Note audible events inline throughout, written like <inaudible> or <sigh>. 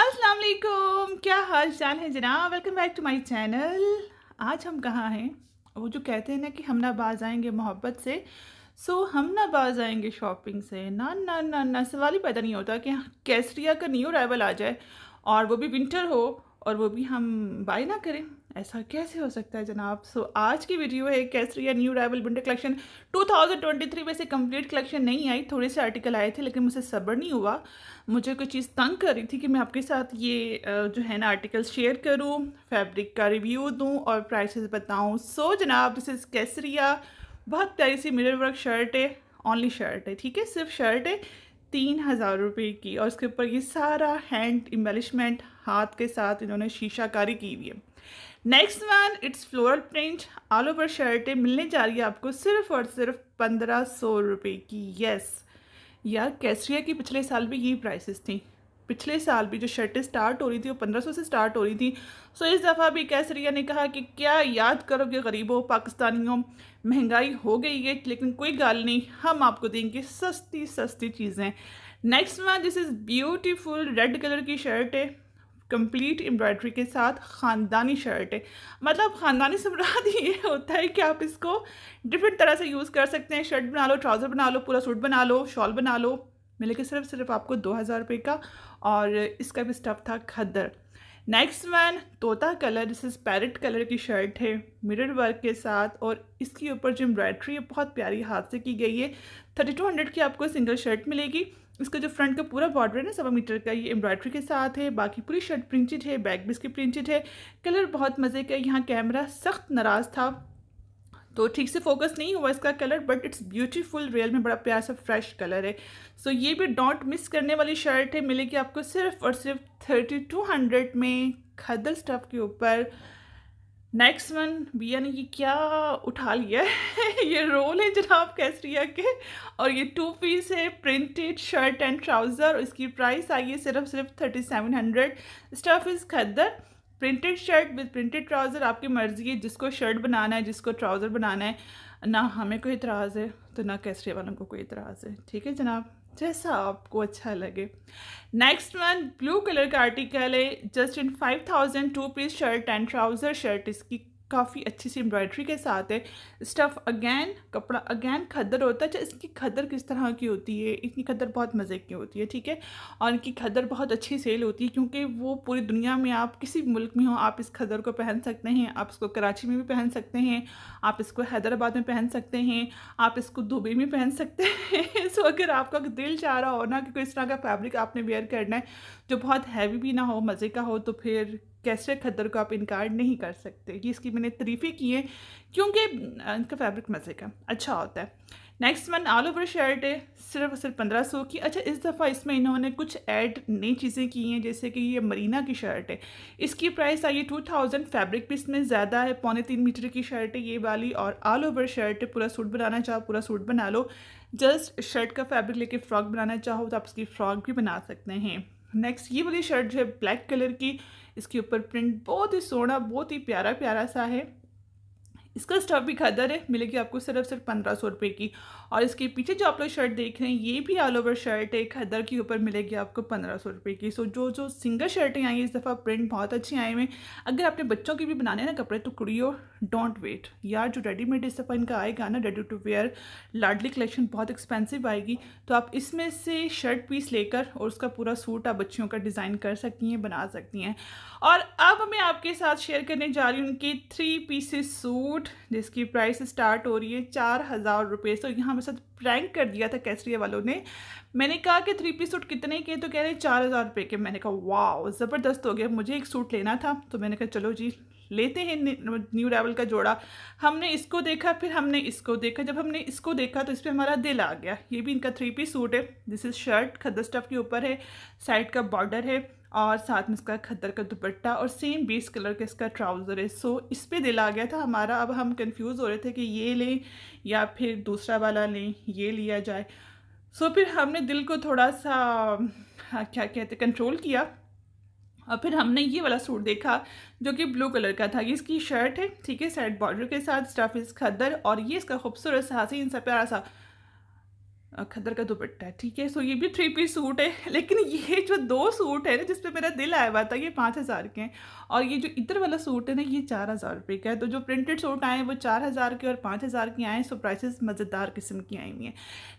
अस्सलाम वालेकुम क्या हाल चाल है जनाब welcome back to my channel आज हम कहाँ हैं वो जो कहते हैं ना कि हम ना बाज आएंगे मोहब्बत से सो हम ना बाज आएंगे शॉपिंग से ना ना ना ना सवाल ही पैदा नहीं होता कि कैसरिया का न्यू अराइवल आ जाए और वो भी विंटर हो और वो भी हम बाय ना करें ऐसा कैसे हो सकता है जनाब सो so, आज की वीडियो है Kaisariya new arrival winter collection 2023 में से कंप्लीट कलेक्शन नहीं आई थोड़े से आर्टिकल आए थे लेकिन मुझे सब्र नहीं हुआ मुझे कोई चीज़ तंग कर रही थी कि मैं आपके साथ ये जो है ना आर्टिकल शेयर करूँ फैब्रिक का रिव्यू दूँ और प्राइसेस बताऊँ सो so, जनाब दिस इज़ कैसरिया बहुत प्यारी सी मिरर वर्क शर्ट है ऑनली शर्ट है ठीक है सिर्फ शर्ट है तीन हज़ार रुपये की और उसके ऊपर ये सारा हैंड एम्बेलिशमेंट हाथ के साथ इन्होंने शीशाकारी की हुई है next one it's floral print all over शर्टें मिलने जा रही है आपको सिर्फ और सिर्फ पंद्रह सौ रुपये की येस यार कैसरिया की पिछले साल भी यही प्राइसेस थी पिछले साल भी जो शर्टें स्टार्ट हो रही थी वो पंद्रह सौ से स्टार्ट हो रही थी सो इस दफ़ा भी कैसरिया ने कहा कि क्या याद करोगे गरीबों पाकिस्तानियों महंगाई हो गई है लेकिन कोई गाल नहीं हम आपको देंगे सस्ती सस्ती चीज़ें next one this is beautiful red colour की शर्ट है कंप्लीट एम्ब्रॉयडरी के साथ ख़ानदानी शर्ट है मतलब ख़ानदानी से मुराद <laughs> ये होता है कि आप इसको डिफरेंट तरह से यूज़ कर सकते हैं शर्ट बना लो ट्राउज़र बना लो पूरा सूट बना लो शॉल बना लो मिले सिर्फ सिर्फ आपको दो हज़ार रुपये का और इसका भी स्टफ़ था खद्दर नेक्स्ट वन तोता colour this is parrot colour की शर्ट है मिरर वर्क के साथ और इसके ऊपर जो एम्ब्रॉयड्री है बहुत प्यारी हाथ से की गई है थर्टी टू हंड्रेड की आपको सिंगल शर्ट मिलेगी इसका जो फ्रंट का पूरा बॉर्डर है ना सवा मीटर का ये एम्ब्रॉयडरी के साथ है बाकी पूरी शर्ट प्रिंटेड है बैक भी इसकी प्रिंटेड है कलर बहुत मज़े का यहाँ कैमरा सख्त नाराज़ था तो ठीक से फोकस नहीं हुआ इसका colour but it's beautiful real में बड़ा प्यार सा फ्रेश कलर है सो so, ये भी डॉट मिस करने वाली शर्ट है मिलेगी आपको सिर्फ और सिर्फ थर्टी टू हंड्रेड में खदल स्टफ़ के ऊपर नेक्स्ट वन बिया ने ये क्या उठा लिया है <laughs> ये रोल है जनाब कैसरिया के और ये टू पीस है प्रिंटेड शर्ट एंड ट्राउज़र इसकी प्राइस आई है सिर्फ सिर्फ thirty seven hundred stuff is खद्दर printed shirt with printed trouser आपकी मर्ज़ी है जिसको शर्ट बनाना है जिसको ट्राउज़र बनाना है ना हमें कोई इतराज़ है तो ना कैसरिया वालों को कोई इतराज़ है ठीक है जनाब जैसा आपको अच्छा लगे नेक्स्ट वन ब्लू कलर का आर्टिकल है just in five thousand two piece shirt and trouser shirt इसकी काफ़ी अच्छी सी एम्ब्रॉयड्री के साथ है स्टफ़ अगैन कपड़ा अगैन खदर होता है अच्छा इसकी खदर किस तरह की होती है इनकी खदर बहुत मज़े की होती है ठीक है और इनकी खदर बहुत अच्छी सेल होती है क्योंकि वो पूरी दुनिया में आप किसी मुल्क में हो आप इस खदर को पहन सकते हैं आप इसको कराची में भी पहन सकते हैं आप इसको हैदराबाद में पहन सकते हैं आप इसको दुबई में पहन सकते हैं सो <laughs> अगर आपका दिल चाह रहा हो ना कि किस तरह का फैब्रिक आपने वेयर करना है जो बहुत हैवी भी ना हो मज़े का हो तो फिर कैसे खद्दर को आप इनकार नहीं कर सकते कि इसकी मैंने तरीफ़े है क्योंकि इनका फैब्रिक मज़े का अच्छा होता है next one all over shirt है सिर्फ सिर्फ पंद्रह सौ की अच्छा इस दफ़ा इसमें इन्होंने कुछ ऐड नई चीज़ें की हैं जैसे कि ये मरीना की शर्ट है इसकी प्राइस आई है टू थाउजेंड फैब्रिक भी इसमें ज़्यादा है पौने तीन मीटर की शर्ट है ये वाली और ऑल ओवर शर्ट है पूरा सूट बनाना चाहो पूरा सूट बना लो जस्ट शर्ट का फैब्रिक लेके फ़्रॉक बनाना चाहो तो आप उसकी फ़्रॉक भी बना सकते हैं नेक्स्ट ये वाली शर्ट जो है ब्लैक कलर की इसके ऊपर प्रिंट बहुत ही सोना बहुत ही प्यारा प्यारा सा है इसका स्टफ भी खदर है मिलेगी आपको सिर्फ सिर्फ पंद्रह सौ रुपये की और इसके पीछे जो आप लोग शर्ट देख रहे हैं ये भी ऑल ओवर शर्ट है खदर के ऊपर मिलेगी आपको पंद्रह सौ रुपये की सो जो जो सिंगल शर्टें आई हैं इस दफ़ा प्रिंट बहुत अच्छी आए हुए अगर आपने बच्चों के भी बनाने ना कपड़े तो कुड़ियो डोंट वेट यार जो रेडीमेड इस दफ़ा इनका आएगा ना ready to wear Ladli collection बहुत एक्सपेंसिव आएगी तो आप इसमें से शर्ट पीस लेकर और उसका पूरा सूट आप बच्चियों का डिज़ाइन कर सकती हैं बना सकती हैं और अब मैं आपके साथ शेयर करने जा रही हूँ उनके थ्री पीसेस सूट सूट जिसकी प्राइस स्टार्ट हो रही है चार हज़ार रुपये तो यहाँ मेरे साथ प्रैंक कर दिया था कैसरिया वालों ने मैंने कहा कि थ्री पीस सूट कितने के तो कह रहे चार हज़ार रुपये के मैंने कहा वाह ज़बरदस्त हो गया मुझे एक सूट लेना था तो मैंने कहा चलो जी लेते हैं न्यू रेवल का जोड़ा हमने इसको देखा फिर हमने इसको देखा जब हमने इसको देखा तो इस पर हमारा दिल आ गया ये भी इनका थ्री पीस सूट है दिस इज़ शर्ट खद्दर स्टफ़ के ऊपर है साइड का बॉर्डर है और साथ में इसका खद्दर का दुपट्टा और सेम बेस कलर का इसका ट्राउज़र है सो इस पर दिल आ गया था हमारा अब हम कंफ्यूज हो रहे थे कि ये लें या फिर दूसरा वाला लें ये लिया जाए सो फिर हमने दिल को थोड़ा सा हाँ, क्या कहते कंट्रोल किया और फिर हमने ये वाला सूट देखा जो कि ब्लू कलर का था ये इसकी शर्ट है ठीक है साइड बॉर्डर के साथ स्टफ इस खद्दर और ये इसका खूबसूरत सा हसीन सा प्यारा सा खदर का दुपट्टा है ठीक है सो ये भी थ्री पीस सूट है <laughs> लेकिन ये जो दो सूट है ना जिस पर मेरा दिल आया हुआ था ये पाँच हज़ार के हैं और ये जो इधर वाला सूट है ना ये चार हज़ार रुपये का है तो जो प्रिंटेड सूट आए हैं वो चार हज़ार के और पाँच हज़ार के आए हैं सो प्राइसेस मज़ेदार किस्म की आई हुई हैं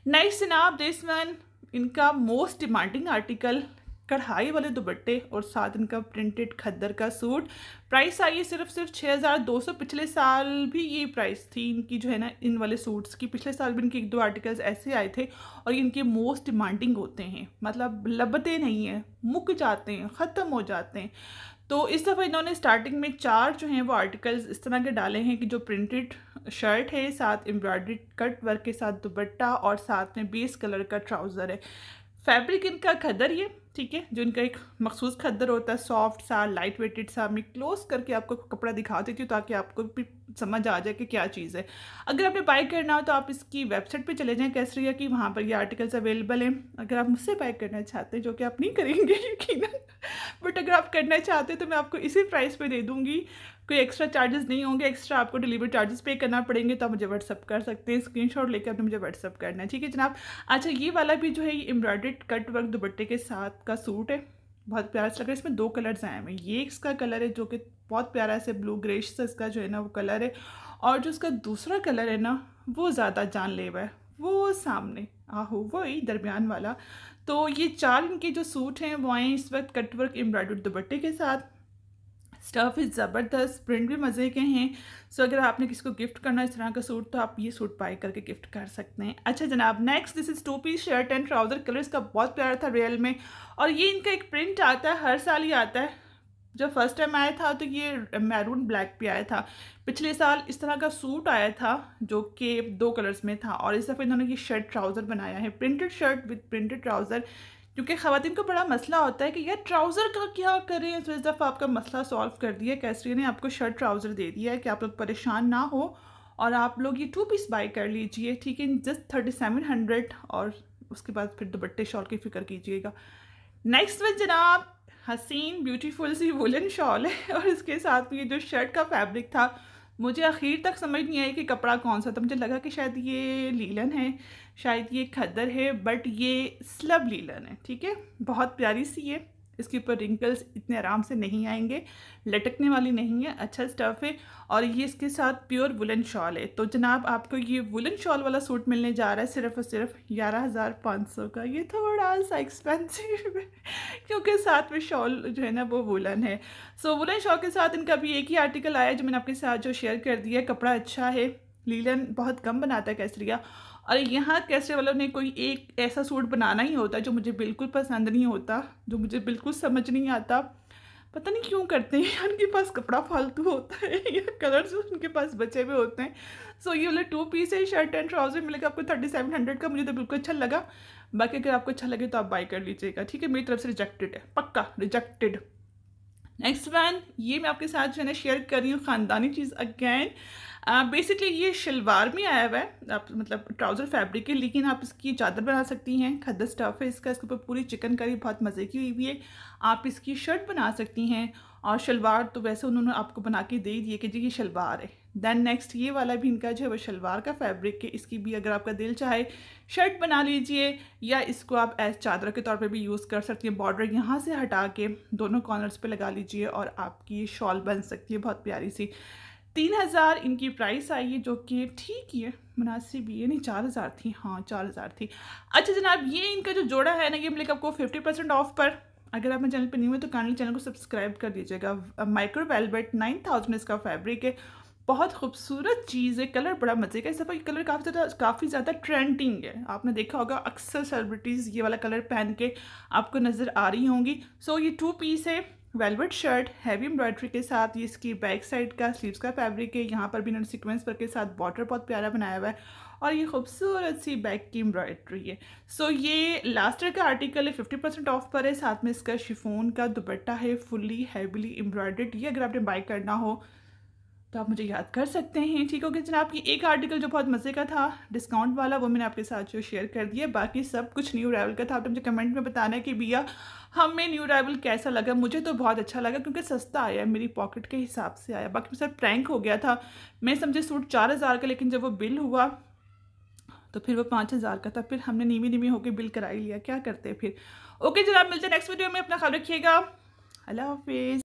नाइस जनाब दिस वन इनका मोस्ट डिमांडिंग आर्टिकल कढ़ाई वाले दुपट्टे और साथ इनका प्रिंटेड खद्दर का सूट प्राइस आई है सिर्फ सिर्फ छः हज़ार दो सौ पिछले साल भी ये प्राइस थी इनकी जो है ना इन वाले सूट्स की पिछले साल भी इनके एक दो आर्टिकल्स ऐसे आए थे और इनके मोस्ट डिमांडिंग होते हैं मतलब लबते नहीं हैं मुक जाते हैं ख़त्म हो जाते हैं तो इस दफ़ा इन्होंने स्टार्टिंग में चार जो हैं वो आर्टिकल्स इस तरह के डाले हैं कि जो प्रिंटेड शर्ट है साथ एम्ब्रॉयड्री कट वर्क के साथ दुपट्टा और साथ में बेस कलर का ट्राउज़र है फैब्रिक इनका खदर ये ठीक है जो इनका एक मखसूस खदर होता है सॉफ्ट सा लाइट वेटेड सा मैं क्लोज करके आपको कपड़ा दिखा देती हूँ ताकि आपको भी समझ आ जाए कि क्या चीज़ है अगर आपने बाई करना हो तो आप इसकी वेबसाइट पे चले जाएं कैसरिया की वहाँ पर ये आर्टिकल्स अवेलेबल हैं अगर आप मुझसे बाई करना चाहते हैं जो कि आप नहीं करेंगे <laughs> यकीन बट अगर आप करना चाहते हैं तो मैं आपको इसी प्राइस पर दे दूँगी कोई एक्स्ट्रा चार्जेस नहीं होंगे एक्स्ट्रा आपको डिलीवरी चार्जेस पे करना पड़ेंगे तो आप मुझे व्हाट्सअप कर सकते हैं स्क्रीन शॉट लेकर आपने मुझे व्हाट्सअप करना है ठीक है जनाब अच्छा ये वाला भी जो है ये एम्ब्रॉयड्रेड कट वर्क दुपट्टे के साथ का सूट है बहुत प्यारा लग रहा है इसमें दो कलर्स आए हुए ये इसका कलर है जो कि बहुत प्यारा से ब्लू ग्रेश सा इसका जो है ना वो कलर है और जो इसका दूसरा कलर है ना वो ज़्यादा जानलेवा है वो सामने आहो वही दरमियान वाला तो ये चार इनके जो सूट हैं वो आए इस वक्त कटवर्क एम्ब्रॉयड दुपट्टे के साथ स्टफ़ इज़ ज़बरदस्त प्रिंट भी मज़े के हैं सो so, अगर आपने किसी को गिफ्ट करना इस तरह का सूट तो आप ये सूट बाई करके गिफ्ट कर सकते हैं अच्छा जनाब next this is two piece shirt and trouser colours का बहुत प्यारा था रियल में और ये इनका एक प्रिंट आता है हर साल ही आता है जब फर्स्ट टाइम आया था तो ये मैरून ब्लैक पे आया था पिछले साल इस तरह का सूट आया था जो कि दो कलर्स में था और इस दफ़े इन्होंने ये शर्ट ट्राउज़र बनाया है printed shirt with printed trouser क्योंकि ख़वान को बड़ा मसला होता है कि यार ट्राउज़र का क्या करें तो इस दफ़ा आपका मसला सॉल्व कर दिया कैसरी ने आपको शर्ट ट्राउज़र दे दिया है कि आप लोग परेशान ना हो और आप लोग ये टू पीस बाई कर लीजिए ठीक है जस्ट थर्टी सेवन हंड्रेड और उसके बाद फिर दुपट्टे शॉल की फ़िक्र कीजिएगा नेक्स्ट में जनाब हसीन ब्यूटीफुल सी वुलन शॉल है और इसके साथ में ये जो शर्ट का फैब्रिक था मुझे आखिर तक समझ नहीं आई कि कपड़ा कौन सा था मुझे लगा कि शायद ये लीलन है शायद ये खद्दर है बट ये स्लब लीलन है ठीक है बहुत प्यारी सी है इसके ऊपर रिंकल्स इतने आराम से नहीं आएंगे लटकने वाली नहीं है अच्छा स्टफ़ है और ये इसके साथ प्योर वुलन शॉल है तो जनाब आपको ये वुलन शॉल वाला सूट मिलने जा रहा है सिर्फ और सिर्फ ग्यारह हज़ार पाँच सौ का ये थोड़ा सा एक्सपेंसिव है क्योंकि साथ में शॉल जो है ना वो वुलन है सो वुलन शॉल के साथ इनका भी एक ही आर्टिकल आया जो मैंने आपके साथ जो शेयर कर दिया कपड़ा अच्छा है लीलन बहुत कम बनाता है कैसरिया और यहाँ कैसरे वालों ने कोई एक ऐसा सूट बनाना ही होता जो मुझे बिल्कुल पसंद नहीं होता जो मुझे बिल्कुल समझ नहीं आता पता नहीं क्यों करते हैं उनके पास कपड़ा फालतू होता है <laughs> या कलर्स उनके पास बचे हुए होते हैं सो so, ये वाला टू पीस है शर्ट एंड ट्राउज़र मिलेगा आपको थर्टी सेवन हंड्रेड का मुझे तो बिल्कुल अच्छा लगा बाकी अगर आपको अच्छा लगे तो आप बाई कर लीजिएगा ठीक है मेरी तरफ से रिजेक्टेड है पक्का रिजेक्टेड नेक्स्ट वन ये मैं आपके साथ जो है ना शेयर कर रही हूँ ख़ानदानी चीज़ अगेन बेसिकली uh, ये शलवार में आया हुआ है आप मतलब ट्राउज़र फैब्रिक है लेकिन आप इसकी चादर बना सकती हैं खद्दर स्टफ़ है इसका इसके ऊपर पूरी चिकन करी बहुत मज़े की हुई हुई है आप इसकी शर्ट बना सकती हैं और शलवार तो वैसे उन्होंने आपको बना के दे दिए कि जी ये शलवार है देन नेक्स्ट ये वाला भी इनका जो है वो शलवार का फैब्रिक है इसकी भी अगर आपका दिल चाहे शर्ट बना लीजिए या इसको आप एज चादर के तौर पे भी यूज़ कर सकती हैं बॉर्डर यहाँ से हटा के दोनों कॉर्नर्स पे लगा लीजिए और आपकी ये शॉल बन सकती है बहुत प्यारी सी तीन हज़ार इनकी प्राइस आई है जो कि ठीक ही है मुनासिब ये नहीं चार हज़ार थी हाँ चार हज़ार थी अच्छा जनाब ये इनका जो जोड़ा है ना ये मिलेगा आपको फिफ्टी परसेंट ऑफ पर अगर आप मेरे चैनल पर नहीं हुए तो काइंडली चैनल को सब्सक्राइब कर दीजिएगा माइक्रो वेलबेट नाइन थाउजेंड इसका फैब्रिक है बहुत खूबसूरत चीज़ है कलर बड़ा मज़े का इस दफ़ा ये कलर काफ़ी ज़्यादा काफ़ी ज़्यादा ट्रेंडिंग है आपने देखा होगा अक्सर सेलिब्रिटीज़ ये वाला कलर पहन के आपको नज़र आ रही होंगी सो ये टू पीस है वेलवेट शर्ट हैवी एम्ब्रॉयडरी के साथ ये इसकी बैक साइड का स्लीव्स का फैब्रिक है यहाँ पर भी इन्होंने सिक्वेंस पर के साथ बॉर्डर बहुत प्यारा बनाया हुआ है और ये खूबसूरत सी बैक की एम्ब्रॉयडरी है सो so, ये लास्ट ईयर का आर्टिकल है फिफ्टी परसेंट ऑफ पर है साथ में इसका शिफोन का दुपट्टा है फुल्ली हैवीली एम्ब्रॉयडर्ड ये अगर आपने बाई करना हो तो आप मुझे याद कर सकते हैं ठीक हो गया जनाब एक आर्टिकल जो बहुत मज़े का था डिस्काउंट वाला वो मैंने आपके साथ जो शेयर कर दिया बाकी सब कुछ न्यू अराइवल का था आपने तो मुझे कमेंट में बताना है कि भैया हमें न्यू अराइवल कैसा लगा मुझे तो बहुत अच्छा लगा क्योंकि सस्ता आया मेरी पॉकेट के हिसाब से आया बाकी सर प्रैंक हो गया था मैं समझे सूट चार हज़ार का लेकिन जब वो बिल हुआ तो फिर वो पाँच हज़ार का था फिर हमने नीमी नीमी होकर बिल करा लिया क्या करते फिर ओके जनाब मिलते नेक्स्ट वीडियो में अपना ख्याल रखिएगा अल्लाह हाफिज़